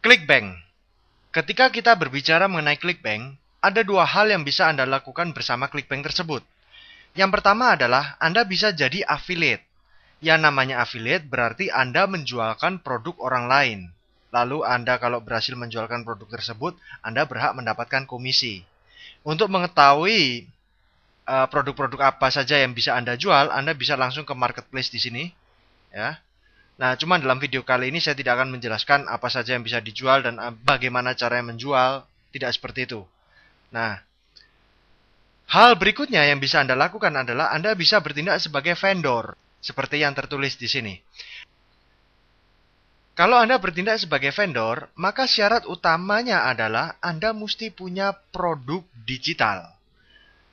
Clickbank Ketika kita berbicara mengenai Clickbank, ada dua hal yang bisa Anda lakukan bersama Clickbank tersebut. Yang pertama adalah Anda bisa jadi affiliate. Yang namanya affiliate berarti Anda menjualkan produk orang lain. Lalu Anda kalau berhasil menjualkan produk tersebut, Anda berhak mendapatkan komisi. Untuk mengetahui eh, produk-produk apa saja yang bisa Anda jual, Anda bisa langsung ke marketplace di sini. Ya, Nah, cuman dalam video kali ini saya tidak akan menjelaskan apa saja yang bisa dijual dan eh, bagaimana caranya menjual, tidak seperti itu. Nah, hal berikutnya yang bisa Anda lakukan adalah Anda bisa bertindak sebagai vendor, seperti yang tertulis di sini. Kalau Anda bertindak sebagai vendor, maka syarat utamanya adalah Anda mesti punya produk digital.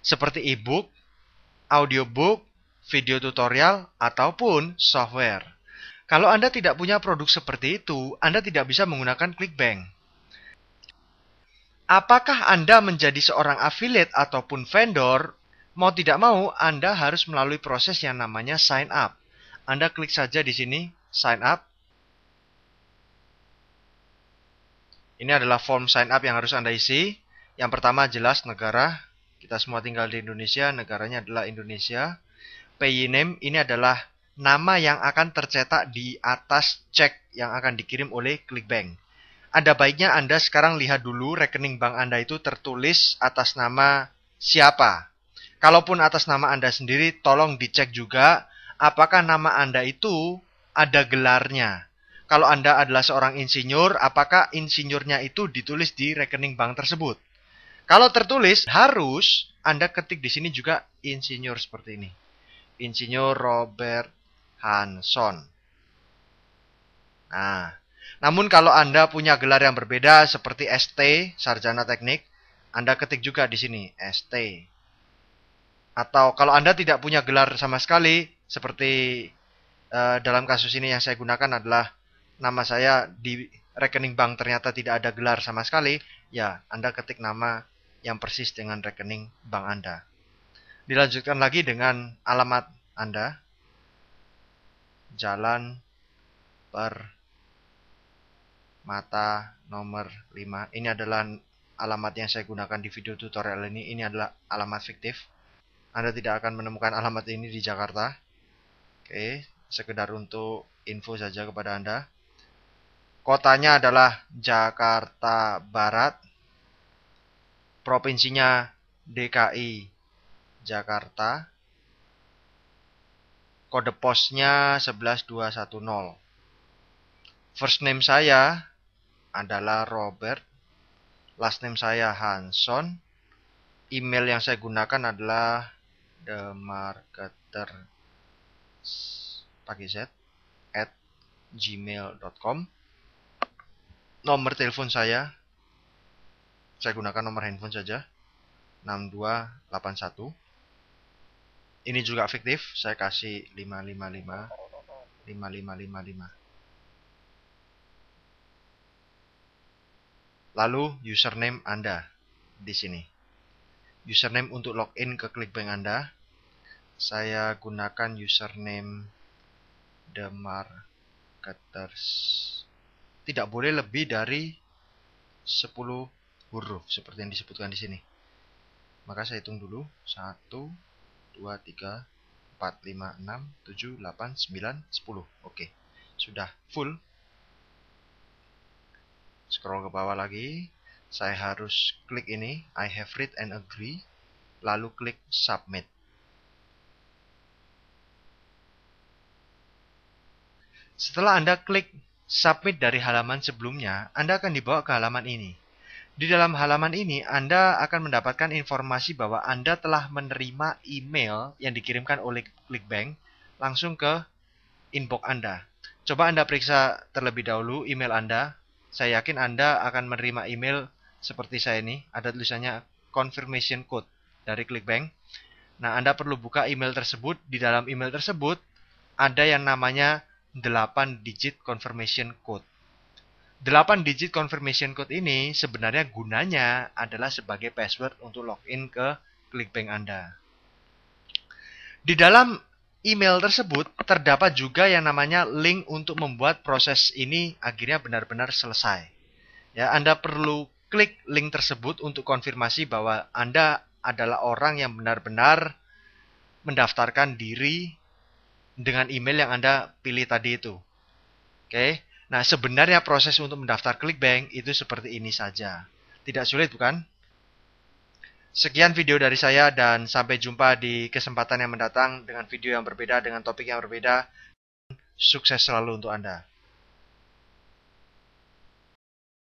Seperti e-book, audiobook, video tutorial, ataupun software. Kalau Anda tidak punya produk seperti itu, Anda tidak bisa menggunakan Clickbank. Apakah Anda menjadi seorang affiliate ataupun vendor? Mau tidak mau, Anda harus melalui proses yang namanya sign up. Anda klik saja di sini, sign up. Ini adalah form sign up yang harus Anda isi. Yang pertama jelas negara. Kita semua tinggal di Indonesia, negaranya adalah Indonesia. Pay name ini adalah nama yang akan tercetak di atas cek yang akan dikirim oleh Clickbank. Ada baiknya Anda sekarang lihat dulu rekening bank Anda itu tertulis atas nama siapa. Kalaupun atas nama Anda sendiri, tolong dicek juga apakah nama Anda itu ada gelarnya. Kalau Anda adalah seorang insinyur, apakah insinyurnya itu ditulis di rekening bank tersebut? Kalau tertulis, harus Anda ketik di sini juga insinyur seperti ini. Insinyur Robert Hanson. Nah, namun kalau Anda punya gelar yang berbeda seperti ST, Sarjana Teknik, Anda ketik juga di sini, ST. Atau kalau Anda tidak punya gelar sama sekali, seperti uh, dalam kasus ini yang saya gunakan adalah nama saya di rekening bank ternyata tidak ada gelar sama sekali, ya Anda ketik nama yang persis dengan rekening bank Anda. Dilanjutkan lagi dengan alamat Anda, Jalan Permata nomor 5. Ini adalah alamat yang saya gunakan di video tutorial ini. Ini adalah alamat fiktif. Anda tidak akan menemukan alamat ini di Jakarta. Oke, sekedar untuk info saja kepada Anda. Kotanya adalah Jakarta Barat. Provinsinya DKI Jakarta. Kode posnya 11210. First name saya adalah Robert. Last name saya Hanson. Email yang saya gunakan adalah the marketer Z at gmail.com Nomor telepon saya saya gunakan nomor handphone saja 6281 ini juga fiktif saya kasih 555 5555 lalu username Anda di sini username untuk login ke Clickbank Anda saya gunakan username the marketers tidak boleh lebih dari 10 huruf seperti yang disebutkan di sini maka saya hitung dulu 1 2, 3, 4, 5, 6, 7, 8, 9, 10. Oke, sudah full. Scroll ke bawah lagi. Saya harus klik ini, I have read and agree. Lalu klik submit. Setelah Anda klik submit dari halaman sebelumnya, Anda akan dibawa ke halaman ini. Di dalam halaman ini, Anda akan mendapatkan informasi bahwa Anda telah menerima email yang dikirimkan oleh Clickbank langsung ke inbox Anda. Coba Anda periksa terlebih dahulu email Anda. Saya yakin Anda akan menerima email seperti saya ini. Ada tulisannya confirmation code dari Clickbank. Nah, Anda perlu buka email tersebut. Di dalam email tersebut, ada yang namanya 8 digit confirmation code. 8 digit confirmation code ini sebenarnya gunanya adalah sebagai password untuk login ke Clickbank Anda. Di dalam email tersebut terdapat juga yang namanya link untuk membuat proses ini akhirnya benar-benar selesai. Ya, Anda perlu klik link tersebut untuk konfirmasi bahwa Anda adalah orang yang benar-benar mendaftarkan diri dengan email yang Anda pilih tadi itu. Oke. Okay? Nah, sebenarnya proses untuk mendaftar Clickbank itu seperti ini saja. Tidak sulit, bukan? Sekian video dari saya dan sampai jumpa di kesempatan yang mendatang dengan video yang berbeda, dengan topik yang berbeda. Sukses selalu untuk Anda.